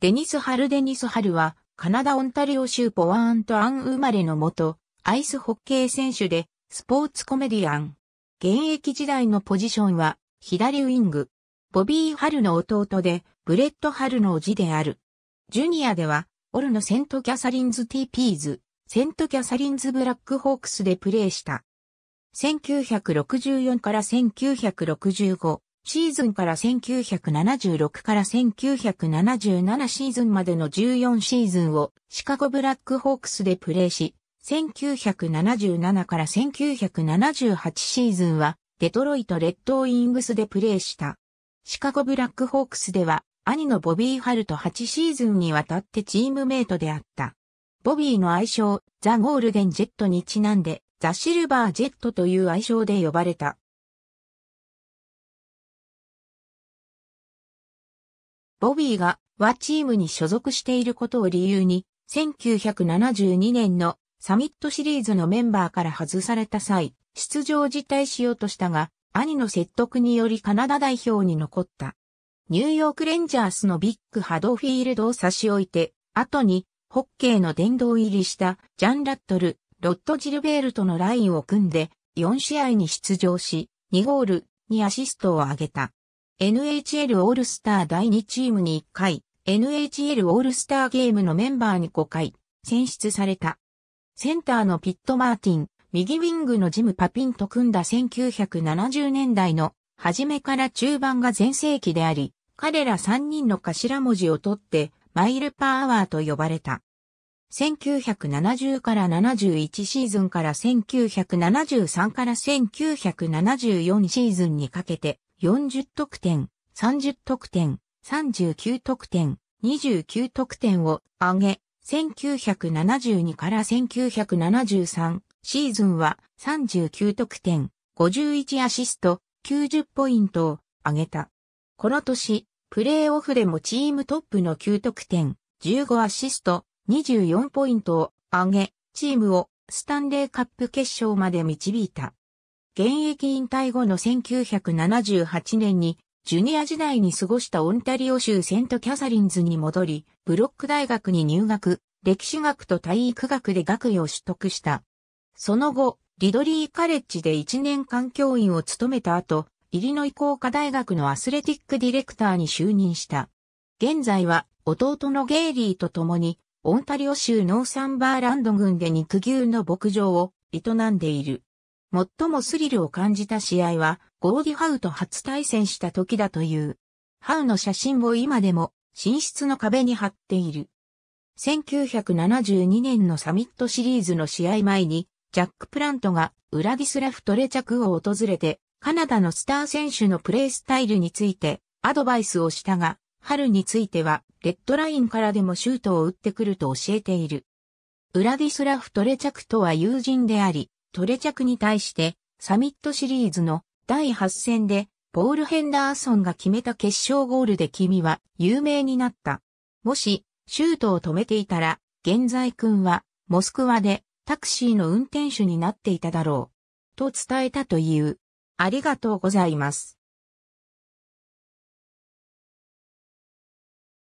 デニス・ハル・デニス・ハルは、カナダ・オンタリオ州ポワーント・アン生まれのもと、アイスホッケー選手で、スポーツコメディアン。現役時代のポジションは、左ウィング。ボビー・ハルの弟で、ブレット・ハルの叔父である。ジュニアでは、オルのセント・キャサリンズ・ティーピーズ、セント・キャサリンズ・ブラックホークスでプレーした。1964から1965、シーズンから1976から1977シーズンまでの14シーズンをシカゴブラックホークスでプレーし、1977から1978シーズンはデトロイト・レッドウィングスでプレーした。シカゴブラックホークスでは兄のボビー・ハルと8シーズンにわたってチームメイトであった。ボビーの愛称ザ・ゴールデン・ジェットにちなんでザ・シルバー・ジェットという愛称で呼ばれた。ボビーが和チームに所属していることを理由に、1972年のサミットシリーズのメンバーから外された際、出場辞退しようとしたが、兄の説得によりカナダ代表に残った。ニューヨークレンジャースのビッグハドフィールドを差し置いて、後にホッケーの殿堂入りしたジャン・ラットル、ロッド・ジルベールとのラインを組んで4試合に出場し、2ゴール、2アシストを挙げた。NHL オールスター第2チームに1回、NHL オールスターゲームのメンバーに5回、選出された。センターのピット・マーティン、右ウィングのジム・パピンと組んだ1970年代の初めから中盤が前世紀であり、彼ら3人の頭文字を取ってマイルパーアワーと呼ばれた。1970から71シーズンから1973から1974シーズンにかけて40得点、30得点、39得点、29得点を上げ、1972から1973シーズンは39得点、51アシスト、90ポイントを上げた。この年、プレーオフでもチームトップの9得点、15アシスト、24ポイントを上げ、チームをスタンレーカップ決勝まで導いた。現役引退後の1978年に、ジュニア時代に過ごしたオンタリオ州セントキャサリンズに戻り、ブロック大学に入学、歴史学と体育学で学位を取得した。その後、リドリーカレッジで1年間教員を務めた後、イリノイ工科大学のアスレティックディレクターに就任した。現在は弟のゲイリーと共に、オンタリオ州ノーサンバーランド郡で肉牛の牧場を営んでいる。最もスリルを感じた試合は、ゴーディ・ハウと初対戦した時だという。ハウの写真を今でも、寝室の壁に貼っている。1972年のサミットシリーズの試合前に、ジャック・プラントがウラディスラフ・トレチャクを訪れて、カナダのスター選手のプレースタイルについてアドバイスをしたが、春については、レッドラインからでもシュートを打ってくると教えている。ウラディスラフ・トレチャクとは友人であり、トレチャクに対して、サミットシリーズの第8戦で、ポール・ヘンダーソンが決めた決勝ゴールで君は有名になった。もし、シュートを止めていたら、現在君は、モスクワでタクシーの運転手になっていただろう。と伝えたという。ありがとうございます。